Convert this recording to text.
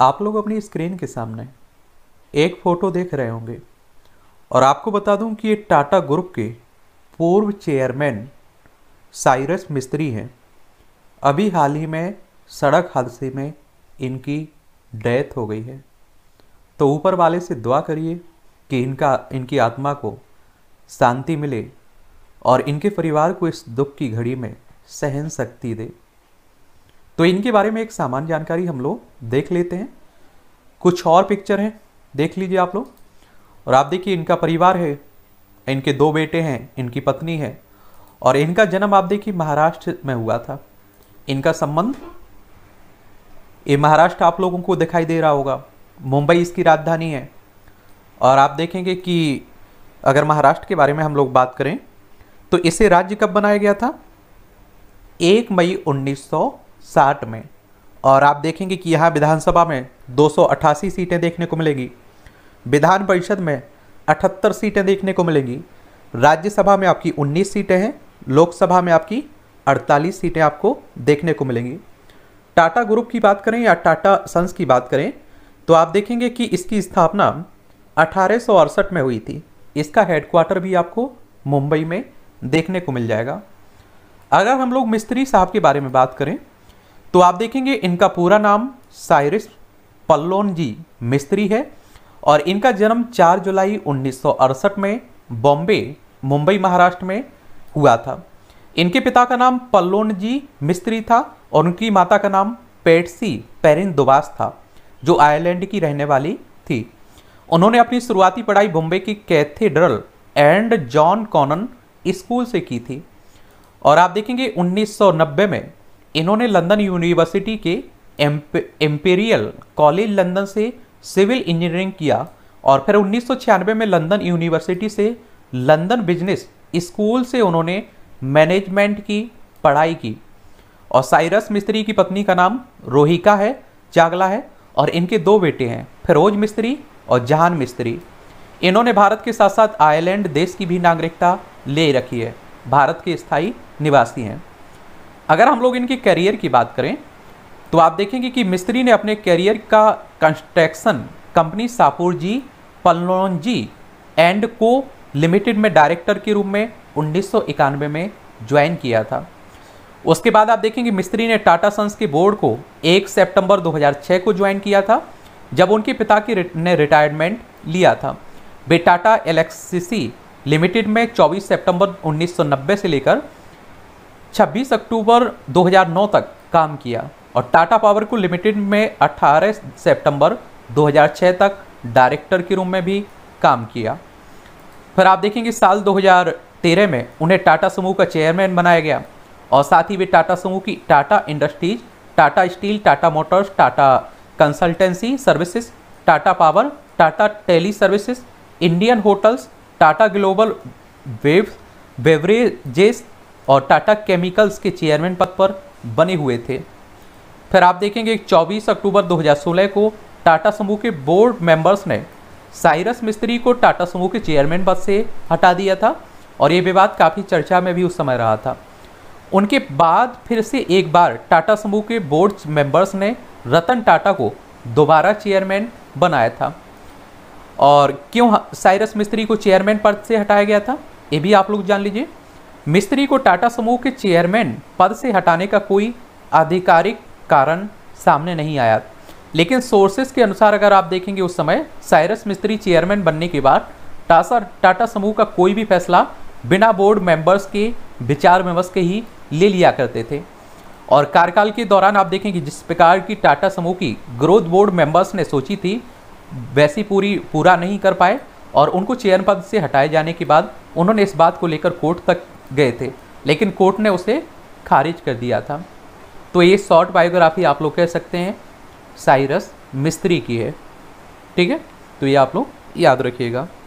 आप लोग अपनी स्क्रीन के सामने एक फ़ोटो देख रहे होंगे और आपको बता दूं कि ये टाटा ग्रुप के पूर्व चेयरमैन साइरस मिस्त्री हैं अभी हाल ही में सड़क हादसे में इनकी डेथ हो गई है तो ऊपर वाले से दुआ करिए कि इनका इनकी आत्मा को शांति मिले और इनके परिवार को इस दुख की घड़ी में सहन शक्ति दे तो इनके बारे में एक सामान्य जानकारी हम लोग देख लेते हैं कुछ और पिक्चर हैं देख लीजिए आप लोग और आप देखिए इनका परिवार है इनके दो बेटे हैं इनकी पत्नी है और इनका जन्म आप देखिए महाराष्ट्र में हुआ था इनका संबंध ये महाराष्ट्र आप लोगों को दिखाई दे रहा होगा मुंबई इसकी राजधानी है और आप देखेंगे कि अगर महाराष्ट्र के बारे में हम लोग बात करें तो इसे राज्य कब बनाया गया था एक मई उन्नीस साठ में और आप देखेंगे कि यहाँ विधानसभा में दो सीटें देखने को मिलेगी विधान परिषद में अठहत्तर सीटें देखने को मिलेंगी राज्यसभा में आपकी 19 सीटें हैं लोकसभा में आपकी 48 सीटें आपको देखने को मिलेंगी टाटा ग्रुप की बात करें या टाटा सन्स की बात करें तो आप देखेंगे कि इसकी स्थापना अठारह में हुई थी इसका हेडक्वार्टर भी आपको मुंबई में देखने को मिल जाएगा अगर हम लोग मिस्त्री साहब के बारे में बात करें तो आप देखेंगे इनका पूरा नाम साइरिस पल्लोन जी मिस्त्री है और इनका जन्म 4 जुलाई उन्नीस में बॉम्बे मुंबई महाराष्ट्र में हुआ था इनके पिता का नाम पल्लोन जी मिस्त्री था और उनकी माता का नाम पेटसी पेरिन दुबास था जो आयरलैंड की रहने वाली थी उन्होंने अपनी शुरुआती पढ़ाई बॉम्बे की Cathedral and John Connon School से की थी और आप देखेंगे 1990 में इन्होंने लंदन यूनिवर्सिटी के एम्पेरियल कॉलेज लंदन से सिविल इंजीनियरिंग किया और फिर उन्नीस में लंदन यूनिवर्सिटी से लंदन बिजनेस स्कूल से उन्होंने मैनेजमेंट की पढ़ाई की और साइरस मिस्त्री की पत्नी का नाम रोहिका है चागला है और इनके दो बेटे हैं फिरोज मिस्त्री और जहान मिस्त्री इन्होंने भारत के साथ साथ आयरलैंड देश की भी नागरिकता ले रखी है भारत के स्थायी निवासी हैं अगर हम लोग इनकी करियर की बात करें तो आप देखेंगे कि मिस्त्री ने अपने करियर का construction company Pallonji and Co limited में डायरेक्टर के रूप में उन्नीस में ज्वाइन किया था उसके बाद आप देखेंगे मिस्त्री ने टाटा सन्स के बोर्ड को 1 सितंबर 2006 को ज्वाइन किया था जब उनके पिता की ने रिटायरमेंट लिया था वे टाटा एलेक्सिस लिमिटेड में 24 सितंबर 1990 से लेकर 26 अच्छा, अक्टूबर 2009 तक काम किया और टाटा पावर को लिमिटेड में 18 सितंबर 2006 तक डायरेक्टर के रूप में भी काम किया फिर आप देखेंगे साल 2013 में उन्हें टाटा समूह का चेयरमैन बनाया गया और साथ ही वे टाटा समूह की Tata Industries Tata Steel Tata Motors Tata Consultancy Services Tata Power Tata Tele Services Indian Hotels Tata Global वेव बेवरेजेस और टाटा केमिकल्स के चेयरमैन पद पर बने हुए थे फिर आप देखेंगे 24 अक्टूबर 2016 को टाटा समूह के बोर्ड मेंबर्स ने साइरस मिस्त्री को टाटा समूह के चेयरमैन पद से हटा दिया था और ये विवाद काफ़ी चर्चा में भी उस समय रहा था उनके बाद फिर से एक बार टाटा समूह के बोर्ड मेंबर्स ने रतन टाटा को दोबारा चेयरमैन बनाया था और क्यों साइरस मिस्त्री को चेयरमैन पद से हटाया गया था ये भी आप लोग जान लीजिए मिस्त्री को टाटा समूह के चेयरमैन पद से हटाने का कोई आधिकारिक कारण सामने नहीं आया लेकिन सोर्सेज के अनुसार अगर आप देखेंगे उस समय साइरस मिस्त्री चेयरमैन बनने के बाद टासा टाटा समूह का कोई भी फैसला बिना बोर्ड मेंबर्स के विचार विमर्श के ही ले लिया करते थे और कार्यकाल के दौरान आप देखेंगे जिस प्रकार की टाटा समूह की ग्रोथ बोर्ड मेंबर्स ने सोची थी वैसी पूरी पूरा नहीं कर पाए और उनको चेयर पद से हटाए जाने के बाद उन्होंने इस बात को लेकर कोर्ट तक गए थे लेकिन कोर्ट ने उसे खारिज कर दिया था तो ये शॉर्ट बायोग्राफी आप लोग कह सकते हैं साइरस मिस्त्री की है ठीक है तो ये आप लोग याद रखिएगा